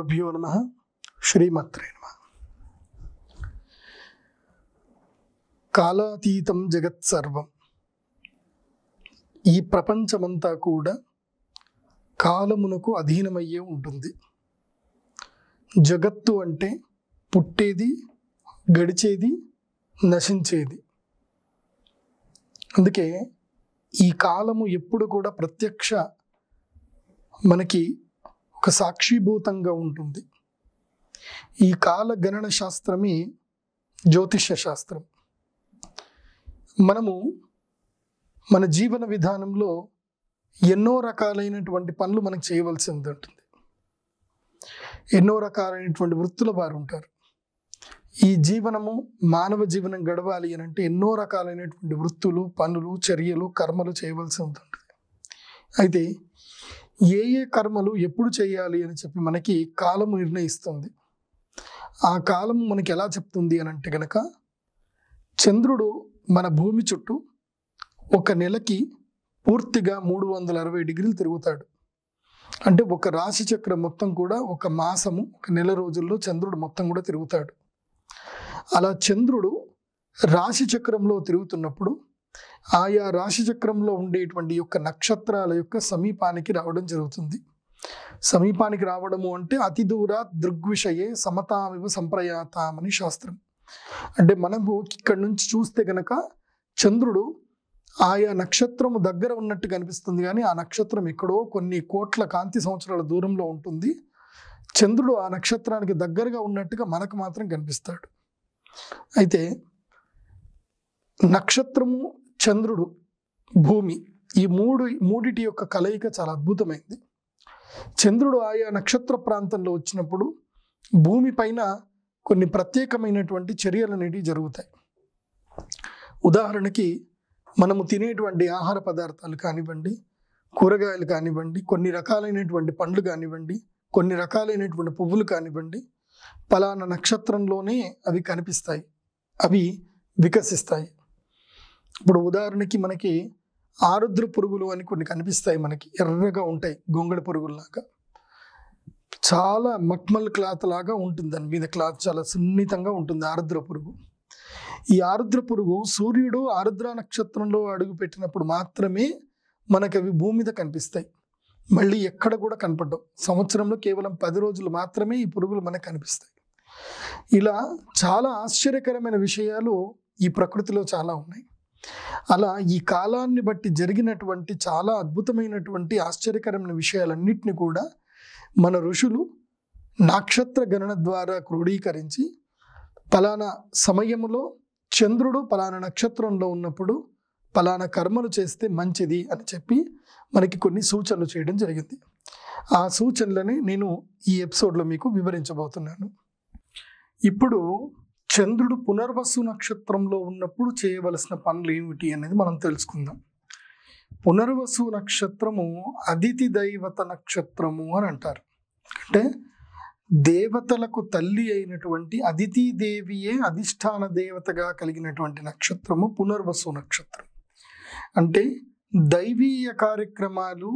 గురుభ్యో నమ శ్రీమాత్రే నమ కాలాతీతం జగత్ సర్వం ఈ ప్రపంచమంతా కూడా కాలమునకు అధీనమయ్యే ఉంటుంది జగత్తు అంటే పుట్టేది గడిచేది నశించేది అందుకే ఈ కాలము ఎప్పుడు కూడా ప్రత్యక్ష మనకి ఒక సాక్షిభూతంగా ఉంటుంది ఈ కాల గణన శాస్త్రమే జ్యోతిష్య శాస్త్రం మనము మన జీవన విధానంలో ఎన్నో రకాలైనటువంటి పనులు మనకు చేయవలసి ఉంటుంది ఎన్నో రకాలైనటువంటి వృత్తుల వారు ఉంటారు ఈ జీవనము మానవ జీవనం గడవాలి అని అంటే ఎన్నో రకాలైనటువంటి వృత్తులు పనులు చర్యలు కర్మలు చేయవలసి ఉంటుంది అయితే ఏ ఏ కర్మలు ఎప్పుడు చేయాలి అని చెప్పి మనకి కాలము నిర్ణయిస్తుంది ఆ కాలము మనకి ఎలా చెప్తుంది అని అంటే గనక చంద్రుడు మన భూమి చుట్టూ ఒక నెలకి పూర్తిగా మూడు వందల అరవై డిగ్రీలు తిరుగుతాడు అంటే ఒక రాశి చక్రం మొత్తం కూడా ఒక మాసము ఒక నెల రోజుల్లో చంద్రుడు మొత్తం కూడా తిరుగుతాడు అలా చంద్రుడు రాశి చక్రంలో తిరుగుతున్నప్పుడు ఆయా రాశిచక్రంలో ఉండేటువంటి యొక్క నక్షత్రాల యొక్క సమీపానికి రావడం జరుగుతుంది సమీపానికి రావడము అంటే అతి దూర దృగ్విషయే సమతామివ సంప్రయాతామని శాస్త్రం అంటే మనకు ఇక్కడి నుంచి చూస్తే గనక చంద్రుడు ఆయా నక్షత్రము దగ్గర ఉన్నట్టు కనిపిస్తుంది కానీ ఆ నక్షత్రం ఎక్కడో కొన్ని కోట్ల కాంతి సంవత్సరాల దూరంలో ఉంటుంది చంద్రుడు ఆ నక్షత్రానికి దగ్గరగా ఉన్నట్టుగా మనకు మాత్రం కనిపిస్తాడు అయితే నక్షత్రము చంద్రుడు భూమి ఈ మూడు మూడిటి యొక్క కలయిక చాలా అద్భుతమైంది చంద్రుడు ఆయా నక్షత్ర ప్రాంతంలో వచ్చినప్పుడు భూమి పైన కొన్ని ప్రత్యేకమైనటువంటి చర్యలు అనేటివి జరుగుతాయి ఉదాహరణకి మనము తినేటువంటి ఆహార పదార్థాలు కానివ్వండి కూరగాయలు కానివ్వండి కొన్ని రకాలైనటువంటి పండ్లు కానివ్వండి కొన్ని రకాలైనటువంటి పువ్వులు కానివ్వండి పలానా నక్షత్రంలోనే అవి కనిపిస్తాయి అవి వికసిస్తాయి ఇప్పుడు ఉదాహరణకి మనకి ఆరుద్ర పురుగులు అని కొన్ని కనిపిస్తాయి మనకి ఎర్రగా ఉంటాయి గొంగళి పురుగుల్లాగా చాలా మక్మల్ క్లాత్ లాగా ఉంటుంది దాని మీద క్లాత్ చాలా సున్నితంగా ఉంటుంది ఆరుద్ర పురుగు ఈ ఆరుద్ర పురుగు సూర్యుడు ఆరుద్ర నక్షత్రంలో అడుగు పెట్టినప్పుడు మాత్రమే మనకి అవి భూమి మీద కనిపిస్తాయి మళ్ళీ ఎక్కడ కూడా కనపడవు సంవత్సరంలో కేవలం పది రోజులు మాత్రమే ఈ పురుగులు మనకు కనిపిస్తాయి ఇలా చాలా ఆశ్చర్యకరమైన విషయాలు ఈ ప్రకృతిలో చాలా ఉన్నాయి అలా ఈ కాలాన్ని బట్టి జరిగినటువంటి చాలా అద్భుతమైనటువంటి ఆశ్చర్యకరమైన విషయాలన్నింటినీ కూడా మన ఋషులు నక్షత్ర గణన ద్వారా క్రోడీకరించి పలానా సమయంలో చంద్రుడు పలానా నక్షత్రంలో ఉన్నప్పుడు పలానా కర్మలు చేస్తే మంచిది అని చెప్పి మనకి కొన్ని సూచనలు చేయడం జరిగింది ఆ సూచనలని నేను ఈ ఎపిసోడ్లో మీకు వివరించబోతున్నాను ఇప్పుడు చంద్రుడు పునర్వసు నక్షత్రంలో ఉన్నప్పుడు చేయవలసిన పనులు ఏమిటి అనేది మనం తెలుసుకుందాం పునర్వసు నక్షత్రము అతిథి దైవత నక్షత్రము అని అంటారు అంటే దేవతలకు తల్లి అయినటువంటి అదితి దేవియే అధిష్టాన దేవతగా కలిగినటువంటి నక్షత్రము పునర్వసు నక్షత్రం అంటే దైవీయ కార్యక్రమాలు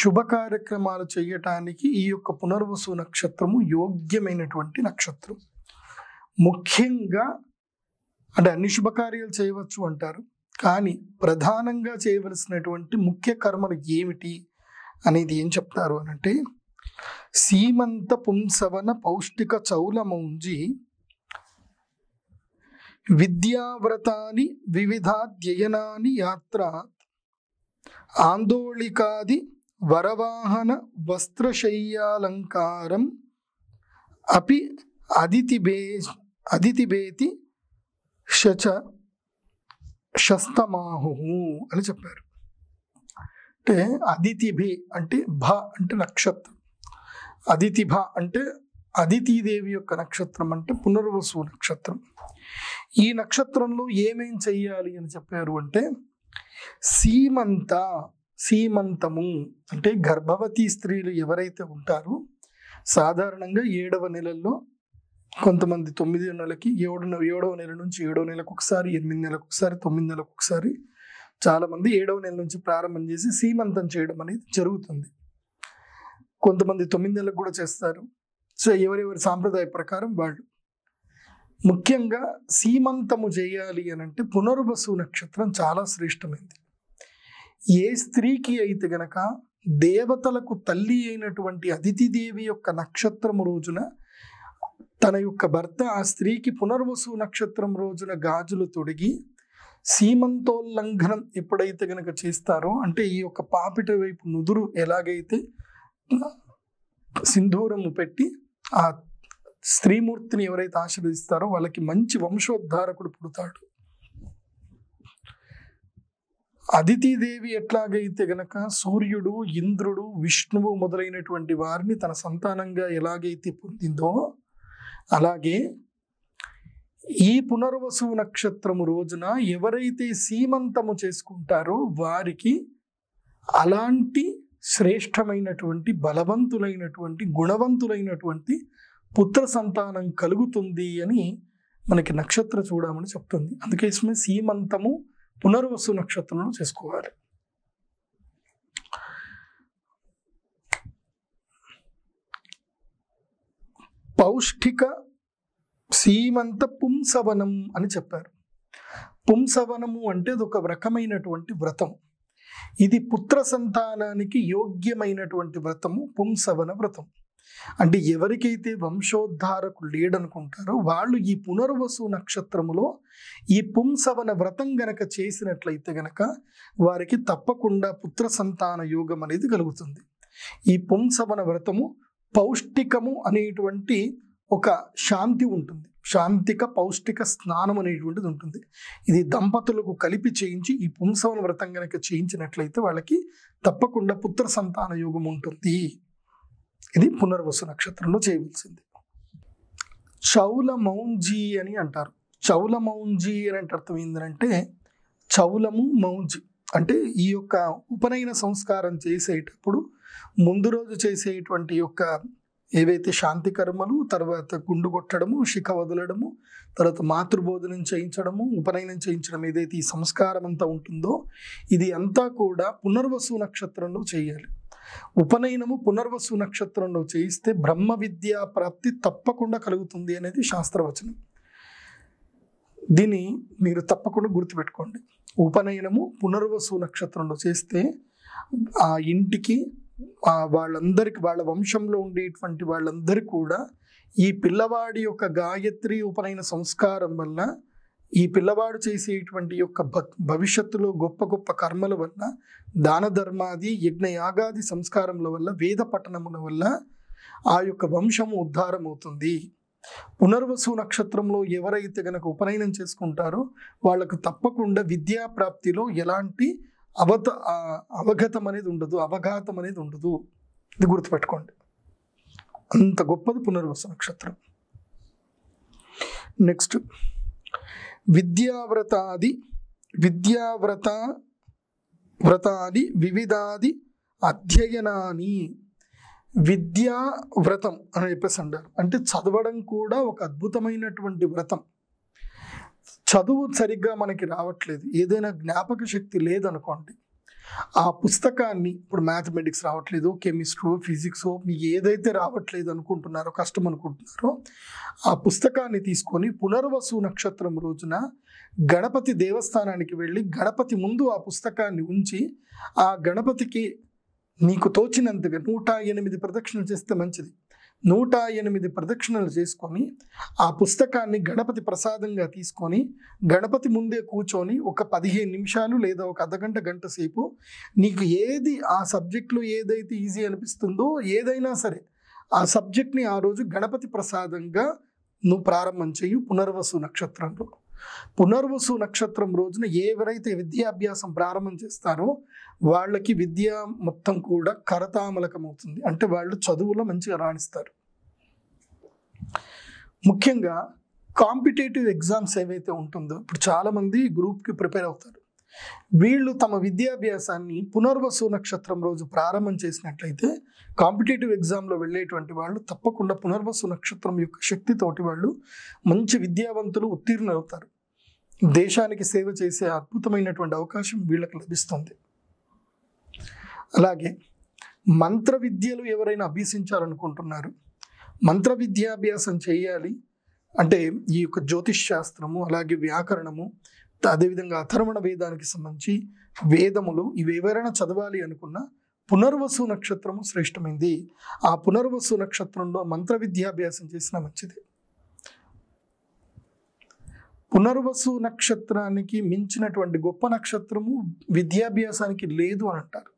శుభ కార్యక్రమాలు చేయటానికి ఈ యొక్క పునర్వసు నక్షత్రము యోగ్యమైనటువంటి నక్షత్రం ముఖ్యంగా అంటే అన్ని శుభకార్యాలు చేయవచ్చు అంటారు కానీ ప్రధానంగా చేయవలసినటువంటి ముఖ్య కర్మలు ఏమిటి అనేది ఏం చెప్తారు అని అంటే సీమంత పుంసవన పౌష్టిక చౌలమౌంజి విద్యావ్రతాని వివిధాధ్యయనాన్ని యాత్ర ఆందోళికాది వరవాహన వస్త్రశయ్యాలంకారం అపి అదితిబే బేతి శచ శస్తమాహు అని చెప్పారు అంటే అదితిభి అంటే భ అంటే నక్షత్రం భ అంటే అదితీదేవి యొక్క నక్షత్రం అంటే పునర్వసు నక్షత్రం ఈ నక్షత్రంలో ఏమేం చెయ్యాలి అని చెప్పారు అంటే సీమంత సీమంతము అంటే గర్భవతి స్త్రీలు ఎవరైతే ఉంటారో సాధారణంగా ఏడవ నెలల్లో కొంతమంది తొమ్మిది నెలలకి ఏడు ఏడవ నెల నుంచి ఏడవ నెలకు ఒకసారి ఎనిమిది నెలకు ఒకసారి తొమ్మిది నెలకు ఒకసారి చాలామంది ఏడవ నెల నుంచి ప్రారంభం చేసి సీమంతం చేయడం అనేది జరుగుతుంది కొంతమంది తొమ్మిది నెలలకు కూడా చేస్తారు సో ఎవరెవరి సాంప్రదాయ ప్రకారం వాళ్ళు ముఖ్యంగా సీమంతము చేయాలి అని అంటే పునర్వసు నక్షత్రం చాలా శ్రేష్టమైంది ఏ స్త్రీకి అయితే గనక దేవతలకు తల్లి అయినటువంటి అతిథిదేవి యొక్క నక్షత్రము రోజున తన యొక్క భర్త ఆ స్త్రీకి పునర్వసు నక్షత్రం రోజున గాజులు తొడిగి సీమంతోల్లంఘనం ఎప్పుడైతే గనక చేస్తారో అంటే ఈ యొక్క పాపిట వైపు నుదురు ఎలాగైతే సింధూరము పెట్టి ఆ స్త్రీమూర్తిని ఎవరైతే ఆశీర్వదిస్తారో వాళ్ళకి మంచి వంశోద్ధారకుడు పుడతాడు అదితిదేవి ఎట్లాగైతే గనక సూర్యుడు ఇంద్రుడు విష్ణువు మొదలైనటువంటి వారిని తన సంతానంగా ఎలాగైతే పొందిందో అలాగే ఈ పునర్వసు నక్షత్రము రోజున ఎవరైతే సీమంతము చేసుకుంటారో వారికి అలాంటి శ్రేష్టమైనటువంటి బలవంతులైనటువంటి గుణవంతులైనటువంటి పుత్ర సంతానం కలుగుతుంది అని మనకి నక్షత్ర చూడమని చెప్తుంది అందుకే సీమంతము పునర్వసు నక్షత్రంలో చేసుకోవాలి పౌష్టిక సీమంత పుంసవనం అని చెప్పారు పుంసవనము అంటే ఒక రకమైనటువంటి వ్రతం ఇది పుత్ర సంతానానికి యోగ్యమైనటువంటి వ్రతము పుంసవన వ్రతం అంటే ఎవరికైతే వంశోద్ధారకు లేడనుకుంటారో వాళ్ళు ఈ పునర్వసు నక్షత్రములో ఈ పుంసవన వ్రతం గనక చేసినట్లయితే గనక వారికి తప్పకుండా పుత్ర సంతాన యోగం అనేది కలుగుతుంది ఈ పుంసవన వ్రతము పౌష్టికము అనేటువంటి ఒక శాంతి ఉంటుంది శాంతిక పౌష్టిక స్నానం అనేటువంటిది ఉంటుంది ఇది దంపతులకు కలిపి చేయించి ఈ పుంసవన వ్రతం కనుక చేయించినట్లయితే వాళ్ళకి తప్పకుండా పుత్ర సంతాన యోగం ఉంటుంది ఇది పునర్వసు నక్షత్రంలో చేయవలసింది చౌల మౌంజీ అని అంటారు చౌల మౌంజీ అని అంటే అర్థం ఏంటంటే చౌలము మౌంజీ అంటే ఈ యొక్క ఉపనయన సంస్కారం చేసేటప్పుడు ముందు రోజు చేసేటువంటి యొక్క ఏవైతే శాంతి కర్మలు తర్వాత గుండు కొట్టడము శిఖ వదలడము తర్వాత మాతృబోధనం చేయించడము ఉపనయనం చేయించడం ఏదైతే ఈ సంస్కారం అంతా ఉంటుందో ఇది అంతా కూడా పునర్వసు నక్షత్రంలో చేయాలి ఉపనయనము పునర్వసు నక్షత్రంలో చేయిస్తే బ్రహ్మ విద్యా ప్రాప్తి తప్పకుండా కలుగుతుంది అనేది శాస్త్రవచనం దీన్ని మీరు తప్పకుండా గుర్తుపెట్టుకోండి ఉపనయనము పునర్వసు నక్షత్రంలో చేస్తే ఆ ఇంటికి వాళ్ళందరికి వాళ్ళ వంశంలో ఉండేటువంటి వాళ్ళందరికీ కూడా ఈ పిల్లవాడి యొక్క గాయత్రి ఉపనయన సంస్కారం వల్ల ఈ పిల్లవాడు చేసేటువంటి యొక్క భవిష్యత్తులో గొప్ప గొప్ప కర్మల వల్ల దాన ధర్మాది యజ్ఞయాగాది సంస్కారముల వల్ల వేద పఠనముల వల్ల ఆ యొక్క వంశము ఉద్ధారమవుతుంది పునర్వసు నక్షత్రంలో ఎవరైతే గనక ఉపనయనం చేసుకుంటారో వాళ్ళకు తప్పకుండా విద్యా ప్రాప్తిలో ఎలాంటి అవత అవగతం అనేది ఉండదు అవఘాతం అనేది ఉండదు ఇది గుర్తుపెట్టుకోండి అంత గొప్పది పునర్వసు నక్షత్రం నెక్స్ట్ విద్యావ్రతాది విద్యావ్రత వ్రతాది వివిధాది అధ్యయనాన్ని విద్యా వ్రతం అని చెప్పేసి అంటారు అంటే చదవడం కూడా ఒక అద్భుతమైనటువంటి వ్రతం చదువు సరిగ్గా మనకి రావట్లేదు ఏదైనా జ్ఞాపక శక్తి లేదనుకోండి ఆ పుస్తకాన్ని ఇప్పుడు మ్యాథమెటిక్స్ రావట్లేదు కెమిస్ట్రీ ఫిజిక్స్ మీకు ఏదైతే రావట్లేదు అనుకుంటున్నారో కష్టం అనుకుంటున్నారో ఆ పుస్తకాన్ని తీసుకొని పునర్వసు నక్షత్రం రోజున గణపతి దేవస్థానానికి వెళ్ళి గణపతి ముందు ఆ పుస్తకాన్ని ఉంచి ఆ గణపతికి నీకు తోచినంతగా నూట ఎనిమిది ప్రదక్షిణలు చేస్తే మంచిది నూట ఎనిమిది ప్రదక్షిణలు చేసుకొని ఆ పుస్తకాన్ని గణపతి ప్రసాదంగా తీసుకొని గణపతి ముందే కూర్చొని ఒక పదిహేను నిమిషాలు లేదా ఒక అర్ధగంట గంట సేపు నీకు ఏది ఆ సబ్జెక్ట్లో ఏదైతే ఈజీ అనిపిస్తుందో ఏదైనా సరే ఆ సబ్జెక్ట్ని ఆ రోజు గణపతి ప్రసాదంగా నువ్వు ప్రారంభం చేయు పునర్వసు నక్షత్రంలో పునర్వసు నక్షత్రం రోజున ఎవరైతే విద్యాభ్యాసం ప్రారంభం చేస్తారో వాళ్ళకి విద్య మొత్తం కూడా కరతామలకం అవుతుంది అంటే వాళ్ళు చదువులో మంచిగా రాణిస్తారు ముఖ్యంగా కాంపిటేటివ్ ఎగ్జామ్స్ ఏవైతే ఉంటుందో ఇప్పుడు చాలామంది గ్రూప్కి ప్రిపేర్ అవుతారు వీళ్ళు తమ విద్యాభ్యాసాన్ని పునర్వసు నక్షత్రం రోజు ప్రారంభం చేసినట్లయితే కాంపిటేటివ్ ఎగ్జామ్లో వెళ్ళేటువంటి వాళ్ళు తప్పకుండా పునర్వసు నక్షత్రం యొక్క శక్తితోటి వాళ్ళు మంచి విద్యావంతులు ఉత్తీర్ణులవుతారు దేశానికి సేవ చేసే అద్భుతమైనటువంటి అవకాశం వీళ్ళకి లభిస్తుంది అలాగే మంత్ర విద్యలు ఎవరైనా అభ్యసించాలనుకుంటున్నారు మంత్ర విద్యాభ్యాసం చేయాలి అంటే ఈ యొక్క జ్యోతిష్ శాస్త్రము అలాగే వ్యాకరణము అదేవిధంగా అథర్వణ వేదానికి సంబంధించి వేదములు ఇవి ఎవరైనా చదవాలి అనుకున్న పునర్వసు నక్షత్రము శ్రేష్టమైంది ఆ పునర్వసు నక్షత్రంలో మంత్ర విద్యాభ్యాసం చేసినా మంచిది పునర్వసు నక్షత్రానికి మించినటువంటి గొప్ప నక్షత్రము విద్యాభ్యాసానికి లేదు అని అంటారు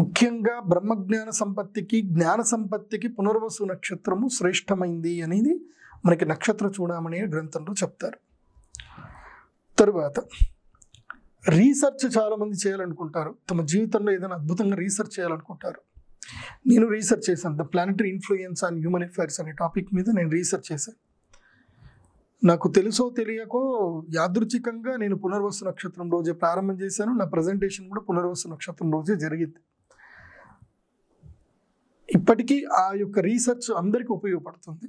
ముఖ్యంగా బ్రహ్మజ్ఞాన సంపత్తికి జ్ఞాన సంపత్తికి పునర్వసు నక్షత్రము శ్రేష్టమైంది అనేది మనకి నక్షత్ర చూడమనే గ్రంథంలో చెప్తారు తరువాత రీసెర్చ్ చాలామంది చేయాలనుకుంటారు తమ జీవితంలో ఏదైనా అద్భుతంగా రీసెర్చ్ చేయాలనుకుంటారు నేను రీసెర్చ్ చేశాను the planetary influence on human affairs అనే టాపిక్ మీద నేను రీసెర్చ్ చేశాను నాకు తెలుసో తెలియకో యాదృచ్ఛికంగా నేను పునర్వసు నక్షత్రం రోజే ప్రారంభం చేశాను నా ప్రజెంటేషన్ కూడా పునర్వసు నక్షత్రం రోజే జరిగింది ఇప్పటికీ ఆ యొక్క రీసెర్చ్ అందరికీ ఉపయోగపడుతుంది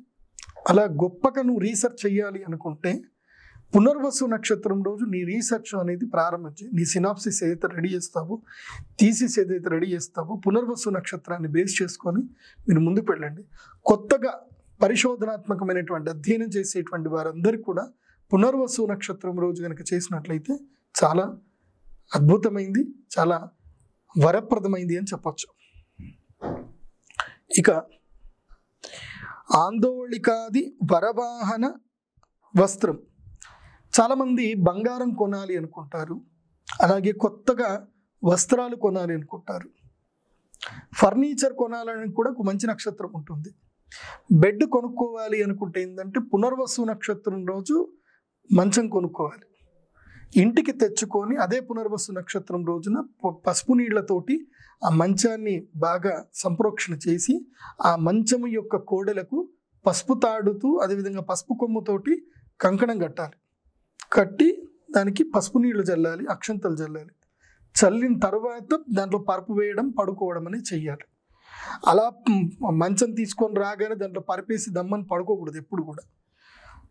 అలా గొప్పగా నువ్వు రీసెర్చ్ చేయాలి అనుకుంటే పునర్వసు నక్షత్రం రోజు నీ రీసెర్చ్ అనేది ప్రారంభించి నీ సినాప్సిస్ ఏదైతే రెడీ చేస్తావో థీసిస్ ఏదైతే రెడీ చేస్తావో పునర్వసు నక్షత్రాన్ని బేస్ చేసుకొని మీరు ముందుకు వెళ్ళండి కొత్తగా పరిశోధనాత్మకమైనటువంటి అధ్యయనం చేసేటువంటి వారందరూ కూడా పునర్వసు నక్షత్రం రోజు కనుక చేసినట్లయితే చాలా అద్భుతమైంది చాలా వరప్రదమైంది అని చెప్పచ్చు ఇక ఆందోళికాది వరవాహన వస్త్రం చాలామంది బంగారం కొనాలి అనుకుంటారు అలాగే కొత్తగా వస్త్రాలు కొనాలి అనుకుంటారు ఫర్నిచర్ కొనాలని కూడా ఒక మంచి నక్షత్రం ఉంటుంది బెడ్ కొనుక్కోవాలి అనుకుంటే ఏంటంటే పునర్వసు నక్షత్రం రోజు మంచం కొనుక్కోవాలి ఇంటికి తెచ్చుకొని అదే పునర్వసు నక్షత్రం రోజున పసుపు నీళ్లతోటి ఆ మంచాన్ని బాగా సంప్రోక్షణ చేసి ఆ మంచం యొక్క కోడలకు పసుపు తాడుతూ అదేవిధంగా పసుపు కొమ్ముతోటి కంకణం కట్టాలి కట్టి దానికి పసుపు నీళ్లు చల్లాలి అక్షంతలు చల్లాలి చల్లిన తర్వాత దాంట్లో పరుపు వేయడం పడుకోవడం అనేది చెయ్యాలి అలా మంచం తీసుకొని రాగానే దాంట్లో పరిపేసి దమ్మని పడుకోకూడదు ఎప్పుడు కూడా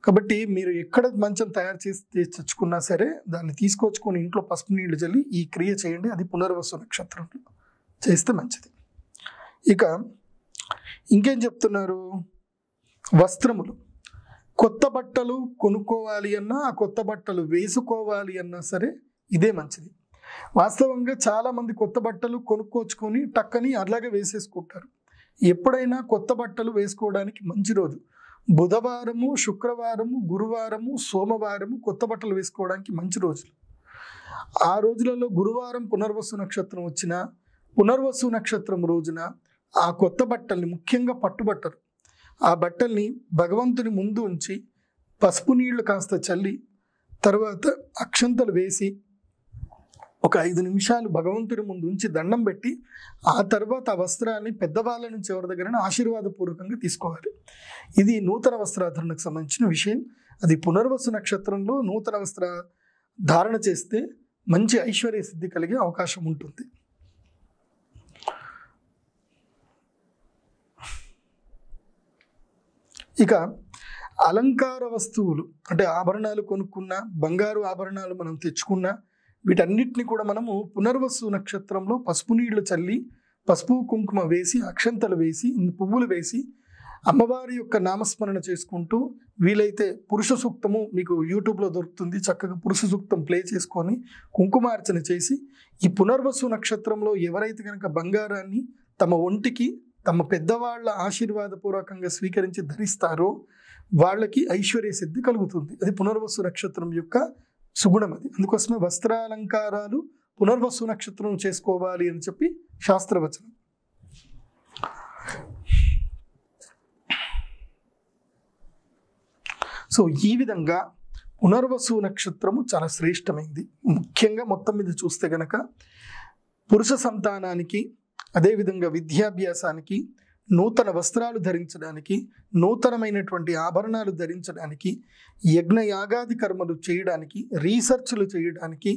కాబట్టి మీరు ఎక్కడ మంచం తయారు చేసి తెచ్చుకున్నా సరే దాన్ని తీసుకొచ్చుకొని ఇంట్లో పసుపు నీళ్లు చల్లి ఈ క్రియ చేయండి అది పునర్వసు నక్షత్రంలో చేస్తే మంచిది ఇక ఇంకేం చెప్తున్నారు వస్త్రములు కొత్త బట్టలు కొనుక్కోవాలి అన్నా ఆ కొత్త బట్టలు వేసుకోవాలి అన్నా సరే ఇదే మంచిది వాస్తవంగా చాలామంది కొత్త బట్టలు కొనుక్కోచుకొని టక్కని అలాగే వేసేసుకుంటారు ఎప్పుడైనా కొత్త బట్టలు వేసుకోవడానికి మంచి రోజు బుధవారము శుక్రవారము గురువారము సోమవారము కొత్త బట్టలు వేసుకోవడానికి మంచి రోజులు ఆ రోజులలో గురువారం పునర్వసు నక్షత్రం వచ్చిన పునర్వసు నక్షత్రం రోజున ఆ కొత్త బట్టల్ని ముఖ్యంగా పట్టుబట్టరు ఆ బట్టల్ని భగవంతుని ముందు ఉంచి పసుపు నీళ్లు కాస్త చల్లి తర్వాత అక్షంతలు వేసి ఒక ఐదు నిమిషాలు భగవంతుడి ముందు ఉంచి దండం పెట్టి ఆ తర్వాత ఆ వస్త్రాన్ని పెద్దవాళ్ళ నుంచి ఎవరి దగ్గర ఆశీర్వాదపూర్వకంగా తీసుకోవాలి ఇది నూతన వస్త్రధారణకు సంబంధించిన విషయం అది పునర్వసు నక్షత్రంలో నూతన వస్త్ర ధారణ చేస్తే మంచి ఐశ్వర్య సిద్ధి కలిగే అవకాశం ఉంటుంది ఇక అలంకార వస్తువులు అంటే ఆభరణాలు కొనుక్కున్న బంగారు ఆభరణాలు మనం తెచ్చుకున్న వీటన్నిటిని కూడా మనము పునర్వసు నక్షత్రంలో పసుపు నీళ్లు చల్లి పసుపు కుంకుమ వేసి అక్షంతలు వేసి పువ్వులు వేసి అమ్మవారి యొక్క నామస్మరణ చేసుకుంటూ వీలైతే పురుష సూక్తము మీకు యూట్యూబ్లో దొరుకుతుంది చక్కగా పురుష సూక్తం ప్లే చేసుకొని కుంకుమార్చన చేసి ఈ పునర్వసు నక్షత్రంలో ఎవరైతే కనుక బంగారాన్ని తమ ఒంటికి తమ పెద్దవాళ్ళ ఆశీర్వాదపూర్వకంగా స్వీకరించి ధరిస్తారో వాళ్ళకి ఐశ్వర్య సిద్ధి కలుగుతుంది అది పునర్వసు నక్షత్రం యొక్క సుగుణం అది అందుకోసమే వస్త్రాలంకారాలు పునర్వసు నక్షత్రం చేసుకోవాలి అని చెప్పి శాస్త్రవచనం సో ఈ విధంగా పునర్వసు నక్షత్రము చాలా శ్రేష్టమైంది ముఖ్యంగా మొత్తం మీద చూస్తే గనక పురుష సంతానానికి అదేవిధంగా విద్యాభ్యాసానికి నూతన వస్త్రాలు ధరించడానికి నూతనమైనటువంటి ఆభరణాలు ధరించడానికి యజ్ఞయాగాది కర్మలు చేయడానికి రీసెర్చ్లు చేయడానికి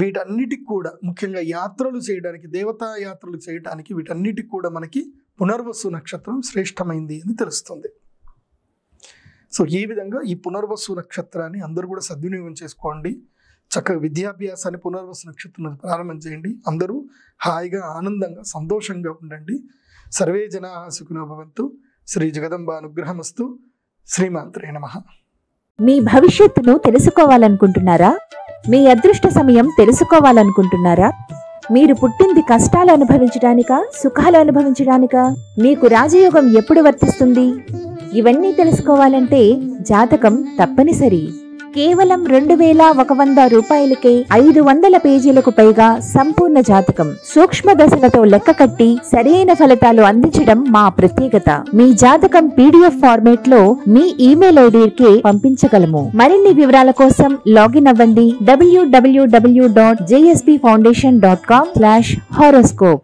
వీటన్నిటికి కూడా ముఖ్యంగా యాత్రలు చేయడానికి దేవతా యాత్రలు చేయడానికి వీటన్నిటికి కూడా మనకి పునర్వసు నక్షత్రం శ్రేష్టమైంది అని తెలుస్తుంది సో ఈ విధంగా ఈ పునర్వసు నక్షత్రాన్ని అందరూ కూడా సద్వినియోగం చేసుకోండి చక్కగా విద్యాభ్యాసాన్ని పునర్వస నక్షత్రం ప్రారంభం చేయండి అందరూ హాయిగా ఆనందంగా సంతోషంగా ఉండండి సర్వే జనా సుఖినో భవంతు శ్రీ జగదంబ అనుగ్రహమస్తు శ్రీమాంత్రే నమ మీ భవిష్యత్తును తెలుసుకోవాలనుకుంటున్నారా మీ అదృష్ట సమయం తెలుసుకోవాలనుకుంటున్నారా మీరు పుట్టింది కష్టాలు అనుభవించడానికా సుఖాలు అనుభవించడానికా మీకు రాజయోగం ఎప్పుడు వర్తిస్తుంది ఇవన్నీ తెలుసుకోవాలంటే జాతకం తప్పనిసరి కేవలం రెండు వేల ఒక వంద రూపాయలకే ఐదు వందల పేజీలకు పైగా సంపూర్ణ జాతకం సూక్ష్మ దశలతో లెక్క కట్టి సరైన ఫలితాలు అందించడం మా ప్రత్యేకత మీ జాతకం పీడిఎఫ్ ఫార్మేట్ లో మీ ఇమెయిల్ ఐడికి పంపించగలము మరిన్ని వివరాల కోసం లాగిన్ అవ్వండి WWW dot JSP foundation dot com slash horoscope